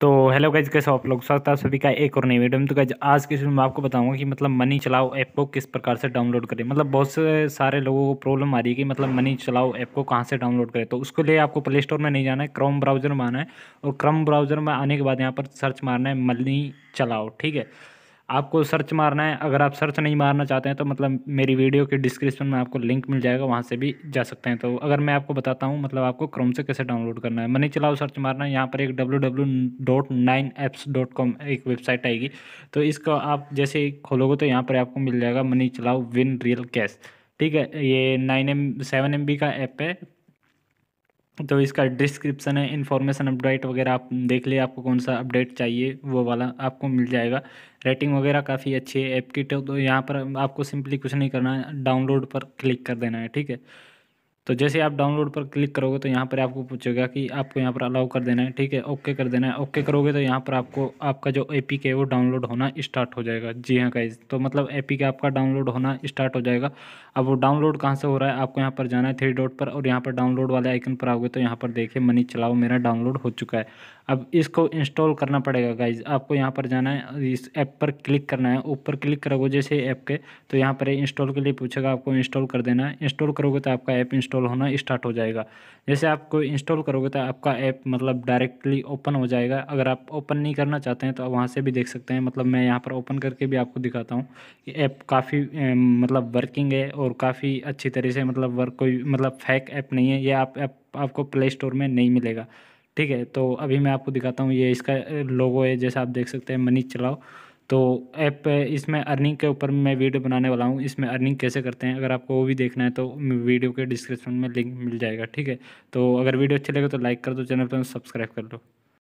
तो hello guys कैसे आप लोग स्वागत है आप सभी का एक और नई वीडियो में तो गाइज आज के वीडियो में आपको बताऊंगा कि मतलब मनी चलाओ ऐप को किस प्रकार से डाउनलोड करें मतलब बहुत से सारे लोगों को प्रॉब्लम आ रही है कि मतलब मनी चलाओ ऐप को कहाँ से डाउनलोड करें तो उसके लिए आपको प्ले स्टोर में नहीं जाना है क्रोम ब्राउजर में आना है और क्रोम ब्राउजर में आने के बाद यहाँ पर सर्च मारना है मनी चलाओ ठीक है आपको सर्च मारना है अगर आप सर्च नहीं मारना चाहते हैं तो मतलब मेरी वीडियो के डिस्क्रिप्शन में आपको लिंक मिल जाएगा वहाँ से भी जा सकते हैं तो अगर मैं आपको बताता हूँ मतलब आपको क्रोम से कैसे डाउनलोड करना है मनी चलाओ सर्च मारना है यहाँ पर एक W W dot nine apps dot com एक वेबसाइट आएगी तो इसको आप जैसे खोलोगे तो यहाँ पर आपको मिल जाएगा मनी चलाओ विन रियल कैश ठीक है ये nine M seven M B का ऐप है तो इसका डिस्क्रिप्शन है इन्फॉर्मेशन अपडेट वगैरह आप देख ले आपको कौन सा अपडेट चाहिए वो वाला आपको मिल जाएगा रेटिंग वगैरह काफ़ी अच्छी है ऐप की तो यहाँ पर आपको सिंपली कुछ नहीं करना है डाउनलोड पर क्लिक कर देना है ठीक है तो जैसे आप डाउनलोड पर क्लिक करोगे तो यहाँ पर आपको पूछेगा कि आपको यहाँ पर अलाउ कर देना है ठीक है ओके कर देना है ओके करोगे तो यहाँ पर आपको आपका जो ए है वो डाउनलोड होना स्टार्ट हो जाएगा जी हाँ गाइज तो मतलब ए पी आपका डाउनलोड होना स्टार्ट हो जाएगा अब वो डाउनलोड कहाँ से हो रहा है आपको यहाँ पर जाना है थ्री डॉट पर और यहाँ पर डाउनलोड वाले आइकन पर आओगे तो यहाँ पर देखिए मनी चलाओ मेरा डाउनलोड हो चुका है अब इसको इंस्टॉल करना पड़ेगा गाइज आपको यहाँ पर जाना है इस ऐप पर क्लिक करना है ऊपर क्लिक करोगे जैसे ऐप के तो यहाँ पर इंस्टॉल के लिए पूछेगा आपको इंस्टॉल कर देना है इंस्टॉल करोगे तो आपका ऐप इंस्टॉल इंस्टॉल होना स्टार्ट हो जाएगा जैसे आप कोई इंस्टॉल करोगे तो आपका ऐप मतलब डायरेक्टली ओपन हो जाएगा अगर आप ओपन नहीं करना चाहते हैं तो आप वहाँ से भी देख सकते हैं मतलब मैं यहाँ पर ओपन करके भी आपको दिखाता हूँ कि ऐप काफ़ी मतलब वर्किंग है और काफ़ी अच्छी तरह से मतलब वर्क कोई मतलब फैक ऐप नहीं है ये आप ऐप आपको प्ले स्टोर में नहीं मिलेगा ठीक है तो अभी मैं आपको दिखाता हूँ ये इसका लोगो है जैसा आप देख सकते हैं मनी चलाओ तो ऐप इसमें अर्निंग के ऊपर मैं वीडियो बनाने वाला हूँ इसमें अर्निंग कैसे करते हैं अगर आपको वो भी देखना है तो वीडियो के डिस्क्रिप्शन में लिंक मिल जाएगा ठीक है तो अगर वीडियो अच्छी लगे तो लाइक कर दो चैनल पर सब्सक्राइब कर लो